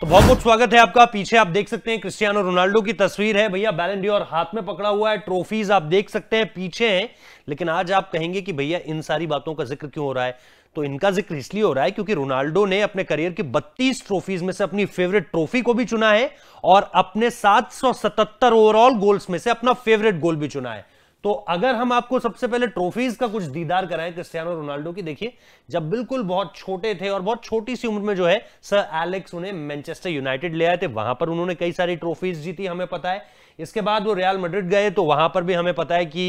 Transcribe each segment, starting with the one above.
तो बहुत बहुत स्वागत है आपका पीछे आप देख सकते हैं क्रिस्टियानो रोनाल्डो की तस्वीर है भैया बैलेंडी और हाथ में पकड़ा हुआ है ट्रॉफीज आप देख सकते हैं पीछे हैं लेकिन आज आप कहेंगे कि भैया इन सारी बातों का जिक्र क्यों हो रहा है तो इनका जिक्र इसलिए हो रहा है क्योंकि रोनाल्डो ने अपने करियर की बत्तीस ट्रॉफीज में से अपनी फेवरेट ट्रॉफी को भी चुना है और अपने सात ओवरऑल गोल्स में से अपना फेवरेट गोल भी चुना है तो अगर हम आपको सबसे पहले ट्रॉफीज का कुछ दीदार कराएं क्रिस्टियानो रोनाल्डो की देखिए जब बिल्कुल बहुत छोटे थे और बहुत छोटी सी उम्र में जो है सर एलेक्स उन्हें मैनचेस्टर यूनाइटेड ले आए थे वहां पर उन्होंने कई सारी ट्रॉफीज जीती हमें पता है इसके बाद वो रियल मड्रिड गए तो वहां पर भी हमें पता है कि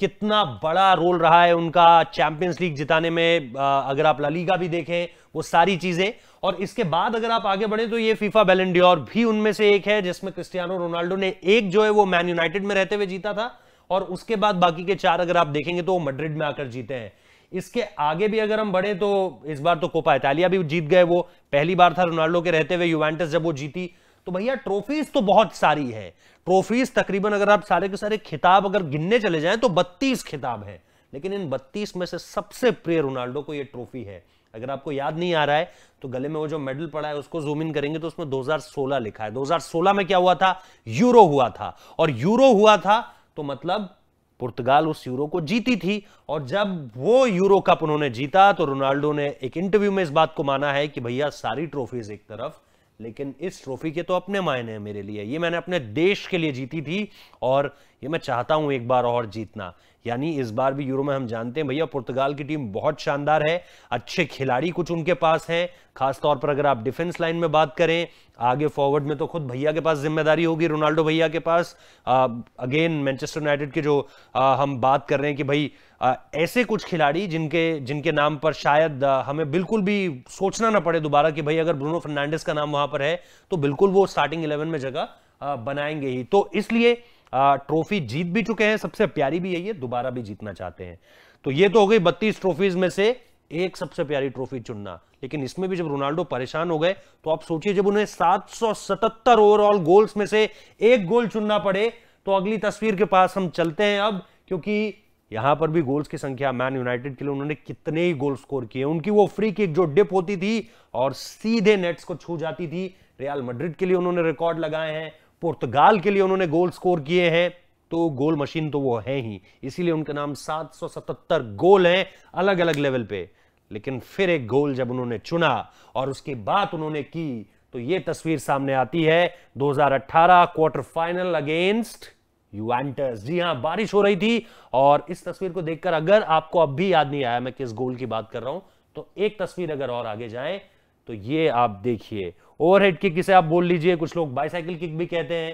कितना बड़ा रोल रहा है उनका चैंपियंस लीग जिताने में अगर आप ललीगा भी देखें वो सारी चीजें और इसके बाद अगर आप आगे बढ़े तो ये फीफा बैलेंडियोर भी उनमें से एक है जिसमें क्रिस्टियानो रोनाल्डो ने एक जो है वो मैन यूनाइटेड में रहते हुए जीता था और उसके बाद बाकी के चार अगर आप देखेंगे तो मड्रिड में आकर जीते हैं इसके आगे भी अगर हम बढ़े तो इस बार तो कोपा इतालिया भी जीत गए वो पहली बार था रोनाल्डो के रहते हुए युवेंटस जब वो जीती तो भैया ट्रॉफीज तो बहुत सारी है ट्रॉफीज तकरीबन अगर आप सारे के सारे खिताब अगर गिनने चले जाएं तो 32 खिताब है लेकिन इन 32 में से सबसे प्रिय रोनाल्डो को ये ट्रॉफी है अगर आपको याद नहीं आ रहा है तो गले में वो जो मेडल पड़ा है उसको जूम इन करेंगे तो उसमें 2016 लिखा है 2016 में क्या हुआ था यूरो हुआ था और यूरो हुआ था तो मतलब पुर्तगाल उस यूरो को जीती थी और जब वो यूरो कप उन्होंने जीता तो रोनाल्डो ने एक इंटरव्यू में इस बात को माना है कि भैया सारी ट्रॉफीज एक तरफ लेकिन इस ट्रॉफी के तो अपने मायने हैं मेरे लिए ये मैंने अपने देश के लिए जीती थी और ये मैं चाहता हूं एक बार और जीतना यानी इस बार भी यूरो में हम जानते हैं भैया पुर्तगाल की टीम बहुत शानदार है अच्छे खिलाड़ी कुछ उनके पास हैं खासतौर पर अगर आप डिफेंस लाइन में बात करें आगे फॉरवर्ड में तो खुद भैया के पास जिम्मेदारी होगी रोनाल्डो भैया के पास आ, अगेन मैनचेस्टर यूनाइटेड के जो आ, हम बात कर रहे हैं कि भाई आ, ऐसे कुछ खिलाड़ी जिनके जिनके नाम पर शायद आ, हमें बिल्कुल भी सोचना ना पड़े दोबारा कि भाई अगर ब्रूनो फर्नांडिस का नाम वहां पर है तो बिल्कुल वो स्टार्टिंग इलेवन में जगह बनाएंगे ही तो इसलिए ट्रॉफी जीत भी चुके हैं सबसे प्यारी भी यही है दोबारा भी जीतना चाहते हैं तो ये तो हो गई बत्तीस ट्रॉफीज में से एक सबसे प्यारी ट्रॉफी चुनना लेकिन इसमें भी जब रोनाल्डो परेशान हो गए तो आप सोचिए जब उन्हें 777 ओवरऑल गोल्स में से एक गोल चुनना पड़े तो अगली तस्वीर के पास हम चलते हैं अब क्योंकि यहां पर भी गोल्स की संख्या मैन यूनाइटेड के लिए उन्होंने कितने ही गोल स्कोर किए उनकी वो फ्री किक जो डिप होती थी और सीधे नेट्स को छू जाती थी रियाल मड्रिड के लिए उन्होंने रिकॉर्ड लगाए हैं पुर्तगाल के लिए उन्होंने गोल स्कोर किए हैं तो गोल मशीन तो वो है ही इसीलिए उनका नाम 777 गोल है अलग अलग लेवल पे लेकिन फिर एक गोल जब उन्होंने चुना और उसके बाद उन्होंने की तो ये तस्वीर सामने आती है 2018 क्वार्टर फाइनल अगेंस्ट यूएंटर्स जी हां बारिश हो रही थी और इस तस्वीर को देखकर अगर आपको अब भी याद नहीं आया मैं किस गोल की बात कर रहा हूं तो एक तस्वीर अगर और आगे जाएं तो ये आप देखिए ओवरहेड किक किसे आप बोल लीजिए कुछ लोग बाईसाइकिल किक भी कहते हैं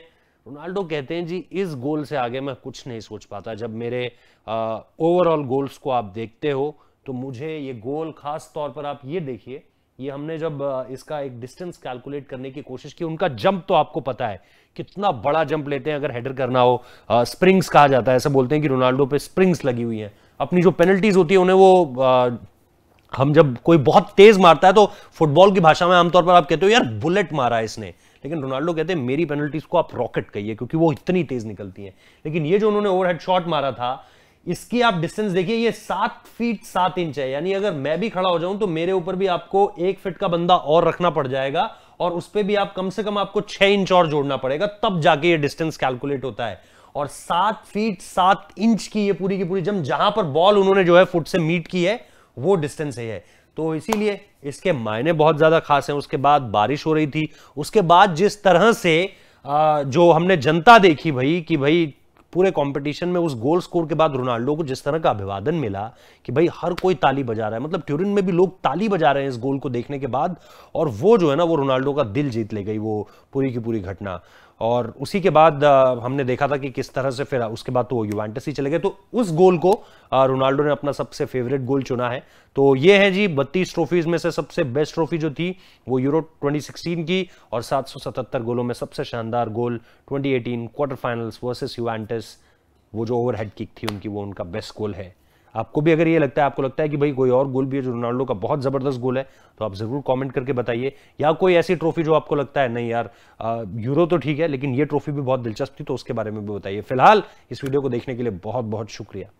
रोनाल्डो कहते हैं जी इस गोल से आगे मैं कुछ नहीं सोच पाता जब मेरे ओवरऑल गोल्स को आप देखते हो तो मुझे ये गोल खास तौर पर आप ये देखिए ये हमने जब इसका एक डिस्टेंस कैलकुलेट करने की कोशिश की उनका जंप तो आपको पता है कितना बड़ा जंप लेते हैं अगर हेडर करना हो आ, स्प्रिंग्स कहा जाता है ऐसा बोलते हैं कि रोनाल्डो पे स्प्रिंग्स लगी हुई हैं अपनी जो पेनल्टीज होती है उन्हें वो आ, हम जब कोई बहुत तेज मारता है तो फुटबॉल की भाषा में आमतौर पर आप कहते हो यार बुलेट मारा इसने लेकिन रोनाल्डो कहते हैं मेरी पेनल्टीज को आप रॉकेट कहिए क्योंकि वो इतनी तेज निकलती हैं लेकिन ये जो उन्होंने ओवरहेड शॉट मारा था इसकी आप डिस्टेंस देखिए ये सात फीट सात इंच है यानी अगर मैं भी खड़ा हो जाऊं तो मेरे ऊपर भी आपको एक फिट का बंदा और रखना पड़ जाएगा और उस पर भी आप कम से कम आपको छह इंच और जोड़ना पड़ेगा तब जाके ये डिस्टेंस कैलकुलेट होता है और सात फीट सात इंच की ये पूरी की पूरी जम जहां पर बॉल उन्होंने जो है फुट से मीट की है वो डिस्टेंस है तो इसीलिए इसके मायने बहुत ज़्यादा खास हैं उसके बाद बारिश हो रही थी उसके बाद जिस तरह से जो हमने जनता देखी भाई कि भाई पूरे कंपटीशन में उस गोल स्कोर के बाद रोनाल्डो को जिस तरह का अभिवादन मिला कि भाई हर कोई ताली बजा रहा है मतलब ट्यूरिन में भी लोग ताली बजा रहे हैं इस गोल को देखने के बाद और वो जो है ना वो रोनाल्डो का दिल जीत ले गई वो पूरी की पूरी घटना और उसी के बाद हमने देखा था कि किस तरह से फिर उसके बाद तो वो यूवेंटस ही चले गए तो उस गोल को रोनाल्डो ने अपना सबसे फेवरेट गोल चुना है तो ये है जी बत्तीस ट्रॉफीज में से सबसे बेस्ट ट्रॉफी जो थी वो यूरो 2016 की और 777 गोलों में सबसे शानदार goal 2018 quarter finals versus Juventus वो जो ओवर हेड किक थी उनकी वो उनका बेस्ट गोल है आपको भी अगर ये लगता है आपको लगता है कि भाई कोई और गोल भी है जो रोनाल्डो का बहुत ज़बरदस्त गोल है तो आप ज़रूर कमेंट करके बताइए या कोई ऐसी ट्रॉफी जो आपको लगता है नहीं यार आ, यूरो तो ठीक है लेकिन ये ट्रॉफी भी बहुत दिलचस्प थी तो उसके बारे में भी बताइए फिलहाल इस वीडियो को देखने के लिए बहुत बहुत शुक्रिया